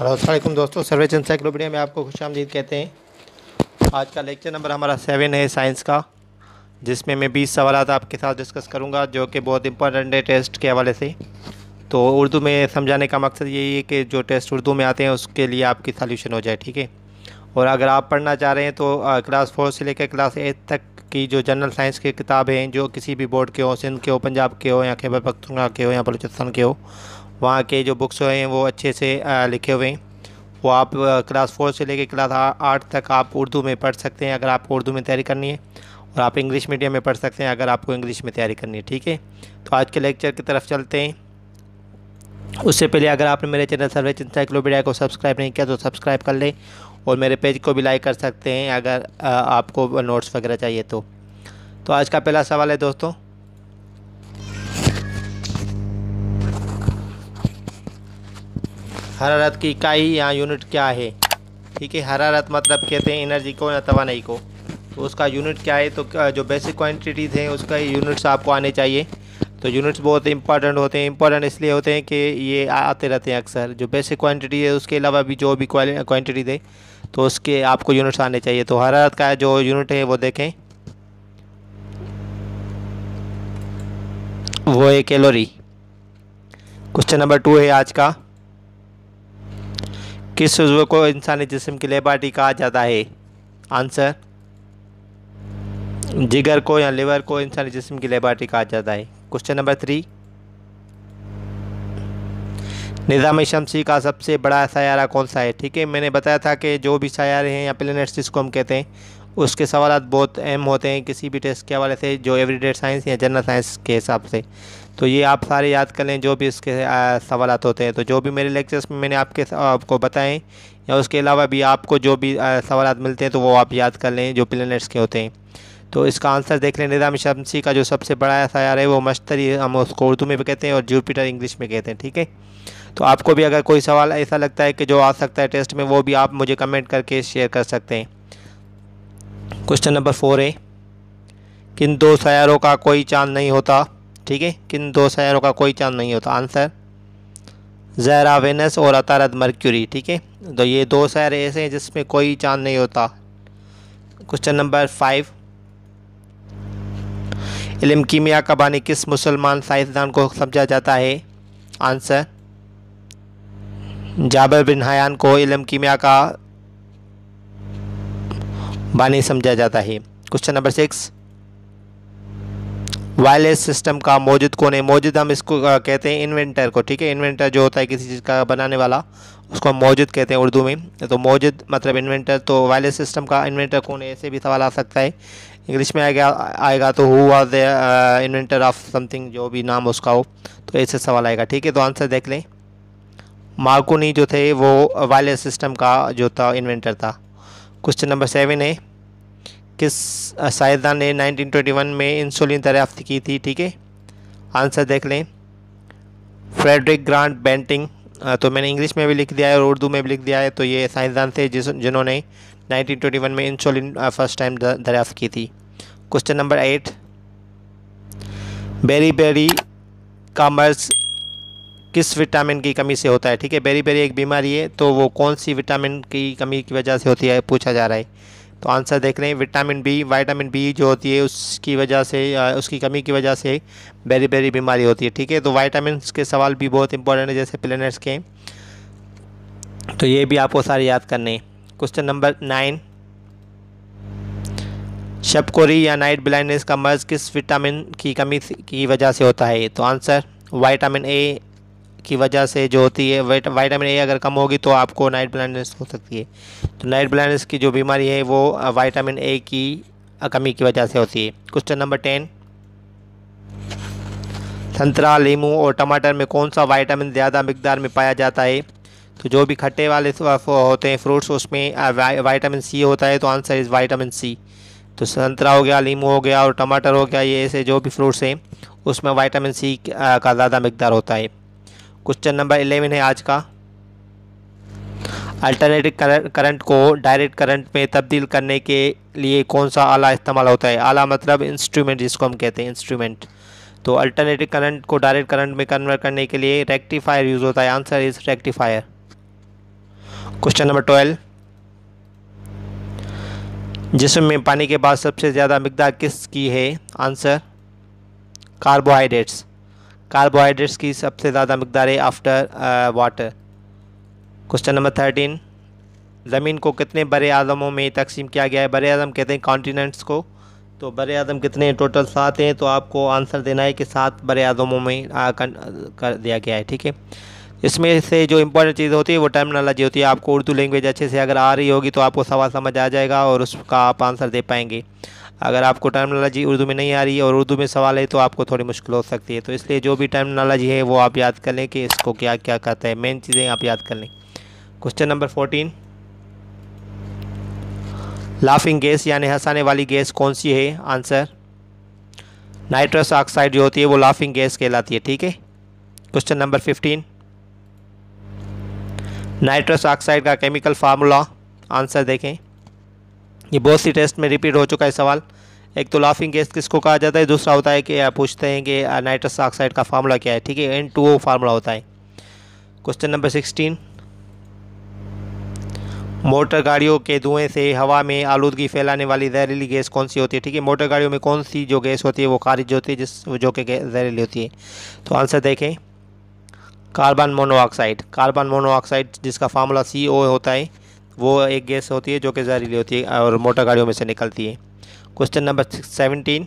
असलम दोस्तों सर्वे इंसाइक्लोपीडिया में आपको खुश आमदीद कहते हैं आज का लेक्चर नंबर हमारा सेवन है साइंस का जिसमें मैं बीस सवाल आपके साथ डिस्कस करूंगा जो कि बहुत इंपॉर्टेंट है टेस्ट के हवाले से तो उर्दू में समझाने का मकसद यही है कि जो टेस्ट उर्दू में आते हैं उसके लिए आपकी सॉल्यूशन हो जाए ठीक है और अगर आप पढ़ना चाह रहे हैं तो क्लास फोर से लेकर क्लास एट तक की जो जनरल साइंस की किताबें हैं जो किसी भी बोर्ड के हों सिंध के हो पंजाब के हो या खैबर पख्तूनखा के हो या बलूचिस्तान के हो वहाँ के जो बुक्स हैं वो अच्छे से लिखे हुए हैं वो आप क्लास फोर से लेकर क्लास आठ तक आप उर्दू में पढ़ सकते हैं अगर आपको उर्दू में तैयारी करनी है और आप इंग्लिश मीडियम में पढ़ सकते हैं अगर आपको इंग्लिश में तैयारी करनी है ठीक है तो आज के लेक्चर की तरफ चलते हैं उससे पहले अगर आपने मेरे चैनल सर्वेज इंसाइक्लोपीडिया को सब्सक्राइब नहीं किया तो सब्सक्राइब कर लें और मेरे पेज को भी लाइक कर सकते हैं अगर आपको नोट्स वगैरह चाहिए तो तो आज का पहला सवाल है दोस्तों हरारत की इकाई या यूनिट क्या है ठीक है हरारत मतलब कहते हैं एनर्जी को या तोानाई को तो उसका यूनिट क्या है तो जो बेसिक क्वान्टिटीज़ हैं उसका यूनिट्स आपको आने चाहिए तो यूनिट्स बहुत इंपॉर्टेंट होते हैं इंपॉर्टेंट इसलिए होते हैं कि ये आते रहते हैं अक्सर जो बेसिक क्वांटिटी है उसके अलावा भी जो भी क्वांटिटी दे तो उसके आपको यूनिट्स आने चाहिए तो हरारत का जो यूनिट है वो देखें वो है कैलोरी क्वेश्चन नंबर टू है आज का किस उज्व को इंसानी जिसम की बाटी कहा जाता है आंसर जिगर को या लिवर को इंसानी जिसम की बाटी कहा जाता है क्वेश्चन नंबर थ्री निज़ाम शमसी का सबसे बड़ा सयारा कौन सा है ठीक है मैंने बताया था कि जो भी सयारे हैं या प्लेनेट्स जिसको हम कहते हैं उसके सवाल बहुत अहम होते हैं किसी भी टेस्ट के हवाले से जो एवरीडे साइंस या जनरल साइंस के हिसाब से तो ये आप सारे याद कर लें जो भी इसके सवाल होते हैं तो जो भी मेरे लेक्चर्स में मैंने आपके आपको बताएं या उसके अलावा भी आपको जो भी सवाल मिलते हैं तो वो आप याद कर लें जो प्लानट्स के होते हैं तो इसका आंसर देख लें निज़ाम शमसी का जो सबसे बड़ा सायार है वो मश्तरी हम उसको उर्दू में भी कहते हैं और जूपिटर इंग्लिश में कहते हैं ठीक है तो आपको भी अगर कोई सवाल ऐसा लगता है कि जो आ सकता है टेस्ट में वो भी आप मुझे कमेंट करके शेयर कर सकते हैं क्वेश्चन नंबर फोर है किन दो सैारों का कोई चांद नहीं होता ठीक है किन दो सैारों का कोई चांद नहीं होता आंसर जहरा वेनस और अतारद मर्क्यूरी ठीक है तो ये दो सैर ऐसे हैं जिसमें कोई चांद नहीं होता क्वेश्चन नंबर फाइव इलम कीमिया का बानी किस मुसलमान साइंसदान को समझा जाता है आंसर जाबर बिन हयान को इलम कीमिया का बानी समझा जाता है question number six wireless system का मौजूद कौन है मौजूद हम इसको कहते हैं इन्वेंटर को ठीक है इन्वेंटर जो होता है किसी चीज़ का बनाने वाला उसको हम मौजूद कहते हैं उर्दू में तो मौजूद मतलब इन्वेंटर तो वायरलेस सिस्टम का इन्वेंटर कौन है ऐसे भी सवाल आ सकता है इंग्लिश में आएगा आएगा तो हु आज द इन्वेंटर ऑफ समथिंग जो भी नाम उसका हो तो ऐसे सवाल आएगा ठीक है तो आंसर देख लें मार्कोनी जो थे वो वायरलेस सिस्टम का जो था इन्वेंटर था क्वेश्चन नंबर सेवन है किस साइंसदान ने 1921 में इंसुलिन दरियाफ्त की थी ठीक है आंसर देख लें फ्रेडरिक ग्रांट बेंटिंग तो मैंने इंग्लिश में भी लिख दिया है और उर्दू में भी लिख दिया है तो ये साइंसदान थे जिस जिन्होंने 1921 में इंसुलिन फर्स्ट टाइम दरियाफ्त की थी question number eight beriberi कामर्स किस विटामिन की कमी से होता है ठीक है बेरी बेरी एक बीमारी है तो वो कौन सी विटामिन की कमी की वजह से होती है पूछा जा रहा है तो आंसर देख रहे हैं विटामिन बी वाइटामिन बी जो होती है उसकी वजह से उसकी कमी की वजह से बेरी बेरी बीमारी होती है ठीक है तो वाइटामिन के सवाल भी बहुत इंपॉर्टेंट है जैसे प्लेनेट्स के तो ये भी आपको सारे याद करने हैं क्वेश्चन नंबर नाइन शबकोरी या नाइट ब्लाइंडनेस का मर्ज किस विटामिन की कमी की वजह से होता है तो आंसर वाइटामिन ए की वजह से जो होती है वाइटामिन ए अगर कम होगी तो आपको नाइट ब्लाइंडनेस हो सकती है तो नाइट ब्लाइंडनेस की जो बीमारी है वो वाइटामिन ए की कमी की वजह से होती है क्वेश्चन नंबर टेन संतरा लीमू और टमाटर में कौन सा वाइटामिन ज़्यादा मकदार में पाया जाता है तो जो भी खट्टे वाले होते हैं फ्रूट्स उसमें वाइटामिन सी होता है तो आंसर इज़ वाइटामिन सी तो संतरा हो गया लीमू हो गया और टमाटर हो गया ये ऐसे जो भी फ्रूट्स हैं उसमें वाइटामिन सी का ज़्यादा मकदार होता है क्वेश्चन नंबर इलेवन है आज का अल्टरनेटिव करंट को डायरेक्ट करंट में तब्दील करने के लिए कौन सा आला इस्तेमाल होता है आला मतलब इंस्ट्रूमेंट जिसको हम कहते हैं इंस्ट्रूमेंट तो अल्टरनेटिव करंट को डायरेक्ट करंट में कन्वर्ट करने के लिए रेक्टिफायर यूज़ होता है answer is rectifier question number twelve जिसम में पानी के बाद सबसे ज़्यादा मकदार किस की है आंसर कार्बोहाइड्रेट्स कार्बोहाइड्रेट्स की सबसे ज़्यादा मकदार है after water question number thirteen ज़मीन को कितने बड़े आज़मों में तकसीम किया गया है बड़े आज़म कहते हैं कॉन्टीनेंट्स को तो बड़े आज़म कितने टोटल सात हैं तो आपको आंसर देना है कि सात बड़े आज़मों में आ, कर, कर दिया गया है ठीक है इसमें से जो इम्पोर्टेंट चीज़ होती है वो टर्मिनोलॉजी होती है आपको उर्दू लैंग्वेज अच्छे से अगर आ रही होगी तो आपको सवाल समझ आ जाएगा और उसका आप आंसर दे पाएंगे अगर आपको टर्मनोलॉजी उर्दू में नहीं आ रही है और उर्दू में सवाल है तो आपको थोड़ी मुश्किल हो सकती है तो इसलिए जो भी टर्मनोलॉजी है वो आप याद कर लें कि इसको क्या क्या कहता है मेन चीज़ें आप याद कर लें question number fourteen laughing gas यानी हंसाने वाली गैस कौन सी है आंसर नाइट्रस ऑक्साइड जो होती है वो लाफिंग गैस कहलाती है ठीक है question number fifteen nitrous oxide का केमिकल फार्मूला आंसर देखें ये बहुत सी टेस्ट में रिपीट हो चुका है सवाल एक तो लाफिंग गैस किसको कहा जाता है दूसरा होता है कि पूछते हैं कि नाइट्रस ऑक्साइड का फार्मूला क्या है ठीक है एन टू ओ फार्मूला होता है क्वेश्चन नंबर सिक्सटीन मोटर गाड़ियों के धुएं से हवा में आलूदगी फैलाने वाली जहरीली गैस कौन सी होती है ठीक है मोटर गाड़ियों में कौन सी जो गैस होती है वो खारिज होती है जिस जो कि जहरीली होती है तो आंसर देखें कार्बन मोनोऑक्साइड कार्बन मोनोऑक्साइड जिसका फार्मूला सी ओ होता है वो एक गैस होती है जो कि जहरीली होती है और मोटर गाड़ियों में से निकलती है क्वेश्चन नंबर सेवनटीन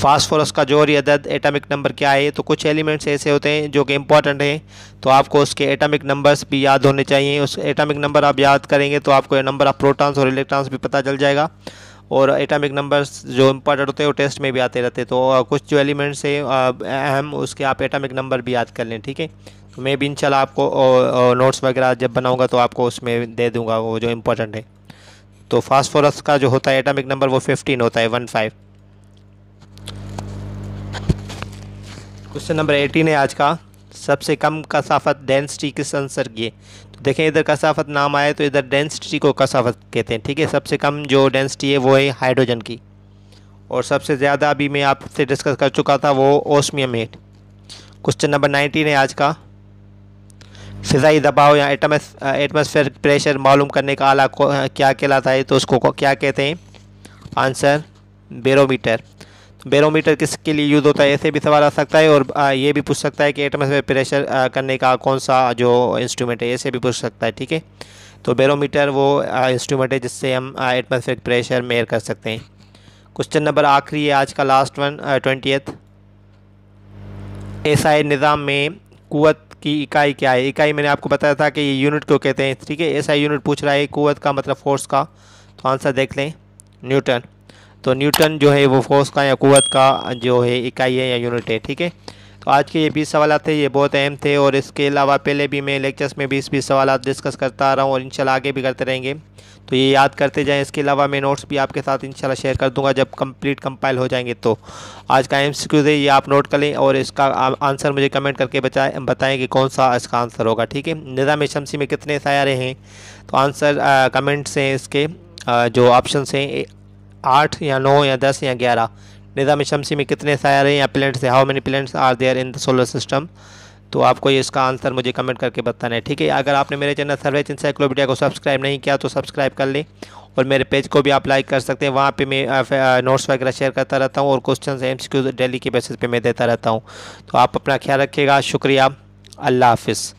फास्फोरस का जोहरी अदद एटॉमिक नंबर क्या है तो कुछ एलिमेंट्स ऐसे होते हैं जो कि इंपॉर्टेंट हैं तो आपको उसके एटॉमिक नंबर्स भी याद होने चाहिए उस एटॉमिक नंबर आप याद करेंगे तो आपको नंबर ऑफ प्रोटॉन्स और इलेक्ट्रॉन्स भी पता चल जाएगा और एटॉमिक नंबर्स जो इंपॉर्टेंट होते हैं वो टेस्ट में भी आते रहते हैं तो कुछ जो एलिमेंट्स हैं अहम उसके आप एटॉमिक नंबर भी याद कर लें ठीक है तो मैं भी इनशाला आपको नोट्स वगैरह जब बनाऊँगा तो आपको उसमें दे दूँगा वो जो इम्पोर्टेंट है तो फास्फोरस का जो होता है एटॉमिक नंबर वो फिफ्टीन होता है one five question number eighteen है आज का सबसे कम कसाफत डेंसिटी किस आंसर की तो देखें इधर कसाफत नाम आए तो इधर डेंसिटी को कसाफत कहते हैं ठीक है सबसे कम जो डेंसिटी है वो है हाइड्रोजन की और सबसे ज़्यादा अभी मैं आपसे डिस्कस कर चुका था वो osmium eight question number nineteen है आज का फ़िज़ाई दबाव या एटमस प्रेशर uh, मालूम करने का आला uh, क्या कहलाता है तो उसको क्या कहते हैं आंसर बेरोमीटर बेरोमीटर किसके लिए यूज़ होता है ऐसे भी सवाल आ सकता है और uh, ये भी पूछ सकता है कि एटमोसफेयर प्रेशर करने का कौन सा जो इंस्ट्रूमेंट है ऐसे भी पूछ सकता है ठीक है तो बेरोमीटर वो इंस्ट्रूमेंट है जिससे हम एटमोसफेयर प्रेशर मेयर कर सकते हैं क्वेश्चन नंबर आखिरी है आज का last one twenty S I निज़ाम में कुत की इकाई क्या है इकाई मैंने आपको बताया था कि ये यूनिट को कहते हैं ठीक है ऐसा यूनिट पूछ रहा है कुत का मतलब फोर्स का तो आंसर देख लें न्यूटन तो न्यूटन जो है वो फोर्स का या कुत का जो है इकाई है या यूनिट है ठीक है तो आज के ये बीस सवाल थे ये बहुत अहम थे और इसके अलावा पहले भी मैं लेक्चर्स में बीस बीस सवाल डिस्कस करता आ रहा हूँ और इंशाल्लाह आगे भी करते रहेंगे तो ये याद करते जाएँ इसके अलावा मैं नोट्स भी आपके साथ इंशाल्लाह शेयर कर दूंगा जब कंप्लीट कंपाइल हो जाएंगे तो आज का एम है ये आप नोट कर लें और इसका आंसर मुझे कमेंट करके बताएं बताएं कि कौन सा इसका आंसर होगा ठीक है निज़ाम शमसी में कितने सारे हैं तो आंसर कमेंट्स हैं इसके आ, जो ऑप्शन हैं आठ या नौ या दस या ग्यारह निज़ाम शमसी में कितने सारे या प्लेट्स हैं how many plates are there in the solar system तो आपको ये इसका आंसर मुझे कमेंट करके बताना है ठीक है अगर आपने मेरे चैनल सर्वेज इंसाइक्लोपीडिया को सब्सक्राइब नहीं किया तो सब्सक्राइब कर लें और मेरे पेज को भी आप लाइक कर सकते हैं वहाँ पे मैं नोट्स वगैरह शेयर करता रहता हूँ और क्वेश्चन एम डेली के बेसिस पे मैं देता रहता हूँ तो आप अपना ख्याल रखिएगा शुक्रिया अल्लाह हाफिज़